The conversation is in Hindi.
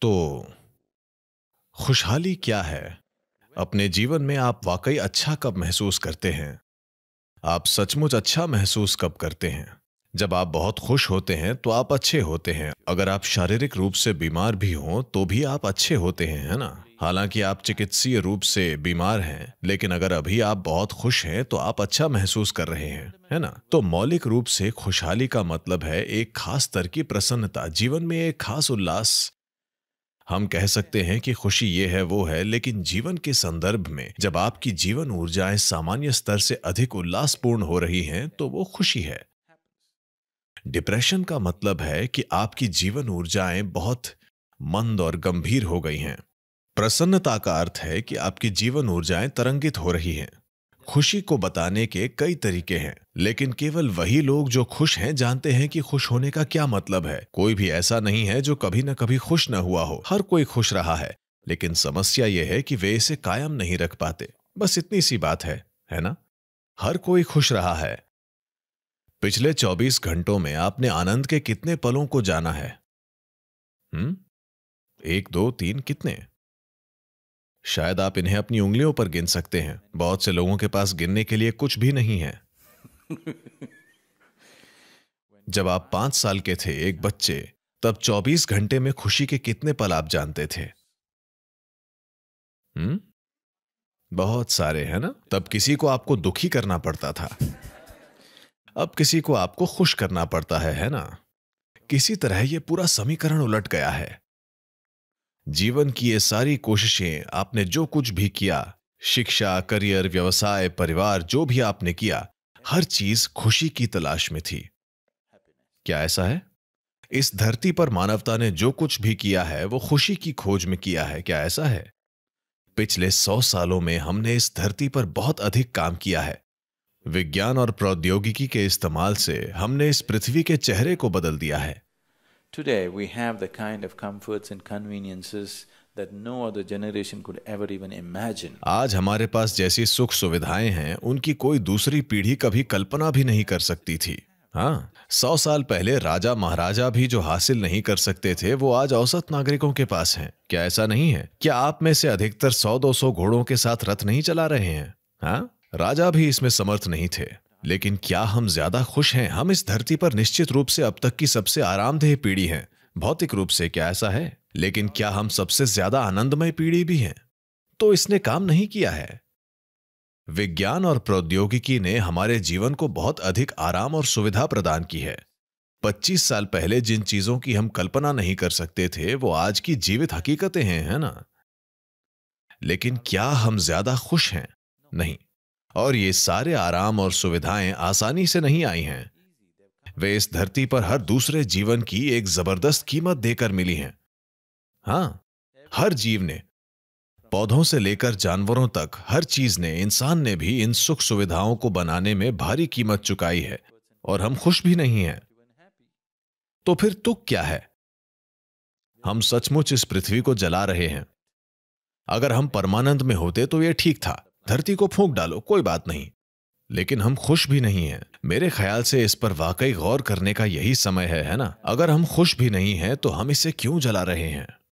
तो खुशहाली क्या है अपने जीवन में आप वाकई अच्छा कब महसूस करते हैं आप सचमुच अच्छा महसूस कब करते हैं जब आप बहुत खुश होते हैं तो आप अच्छे होते हैं अगर आप शारीरिक रूप से बीमार भी हों तो भी आप अच्छे होते हैं है ना हालांकि आप चिकित्सीय रूप से बीमार हैं लेकिन अगर अभी आप बहुत खुश हैं तो आप अच्छा महसूस कर रहे हैं है ना तो मौलिक रूप से खुशहाली का मतलब है एक खास तरह की प्रसन्नता जीवन में एक खास उल्लास हम कह सकते हैं कि खुशी ये है वो है लेकिन जीवन के संदर्भ में जब आपकी जीवन ऊर्जाएं सामान्य स्तर से अधिक उल्लासपूर्ण हो रही हैं तो वो खुशी है डिप्रेशन का मतलब है कि आपकी जीवन ऊर्जाएं बहुत मंद और गंभीर हो गई हैं प्रसन्नता का अर्थ है कि आपकी जीवन ऊर्जाएं तरंगित हो रही हैं खुशी को बताने के कई तरीके हैं लेकिन केवल वही लोग जो खुश हैं जानते हैं कि खुश होने का क्या मतलब है कोई भी ऐसा नहीं है जो कभी न कभी खुश न हुआ हो हर कोई खुश रहा है लेकिन समस्या यह है कि वे इसे कायम नहीं रख पाते बस इतनी सी बात है है ना हर कोई खुश रहा है पिछले 24 घंटों में आपने आनंद के कितने पलों को जाना है हम्म एक दो तीन कितने शायद आप इन्हें अपनी उंगलियों पर गिन सकते हैं बहुत से लोगों के पास गिनने के लिए कुछ भी नहीं है जब आप पांच साल के थे एक बच्चे तब 24 घंटे में खुशी के कितने पल आप जानते थे हम्म, बहुत सारे है ना तब किसी को आपको दुखी करना पड़ता था अब किसी को आपको खुश करना पड़ता है है ना किसी तरह यह पूरा समीकरण उलट गया है जीवन की ये सारी कोशिशें आपने जो कुछ भी किया शिक्षा करियर व्यवसाय परिवार जो भी आपने किया हर चीज खुशी की तलाश में थी क्या ऐसा है इस धरती पर मानवता ने जो कुछ भी किया है वो खुशी की खोज में किया है क्या ऐसा है पिछले सौ सालों में हमने इस धरती पर बहुत अधिक काम किया है विज्ञान और प्रौद्योगिकी के इस्तेमाल से हमने इस पृथ्वी के चेहरे को बदल दिया है Today we have the kind of comforts and conveniences that no other generation could ever even imagine. आज हमारे पास जैसी सुख सुविधाएं हैं उनकी कोई दूसरी पीढ़ी कभी कल्पना भी नहीं कर सकती थी हाँ सौ साल पहले राजा महाराजा भी जो हासिल नहीं कर सकते थे वो आज औसत नागरिकों के पास हैं क्या ऐसा नहीं है क्या आप में से अधिकतर सौ दो सौ घोड़ों के साथ रथ नहीं चला रहे हैं हाँ राजा भी इसमें समर्थ नहीं थे लेकिन क्या हम ज्यादा खुश हैं हम इस धरती पर निश्चित रूप से अब तक की सबसे आरामदेह पीढ़ी हैं भौतिक रूप से क्या ऐसा है लेकिन क्या हम सबसे ज्यादा आनंदमय पीढ़ी भी हैं तो इसने काम नहीं किया है विज्ञान और प्रौद्योगिकी ने हमारे जीवन को बहुत अधिक आराम और सुविधा प्रदान की है 25 साल पहले जिन चीजों की हम कल्पना नहीं कर सकते थे वो आज की जीवित हकीकतें हैं है ना लेकिन क्या हम ज्यादा खुश हैं नहीं और ये सारे आराम और सुविधाएं आसानी से नहीं आई हैं वे इस धरती पर हर दूसरे जीवन की एक जबरदस्त कीमत देकर मिली हैं हां हर जीव ने पौधों से लेकर जानवरों तक हर चीज ने इंसान ने भी इन सुख सुविधाओं को बनाने में भारी कीमत चुकाई है और हम खुश भी नहीं हैं तो फिर तुक क्या है हम सचमुच इस पृथ्वी को जला रहे हैं अगर हम परमानंद में होते तो यह ठीक था धरती को फूंक डालो कोई बात नहीं लेकिन हम खुश भी नहीं हैं मेरे ख्याल से इस पर वाकई गौर करने का यही समय है है ना अगर हम खुश भी नहीं हैं तो हम इसे क्यों जला रहे हैं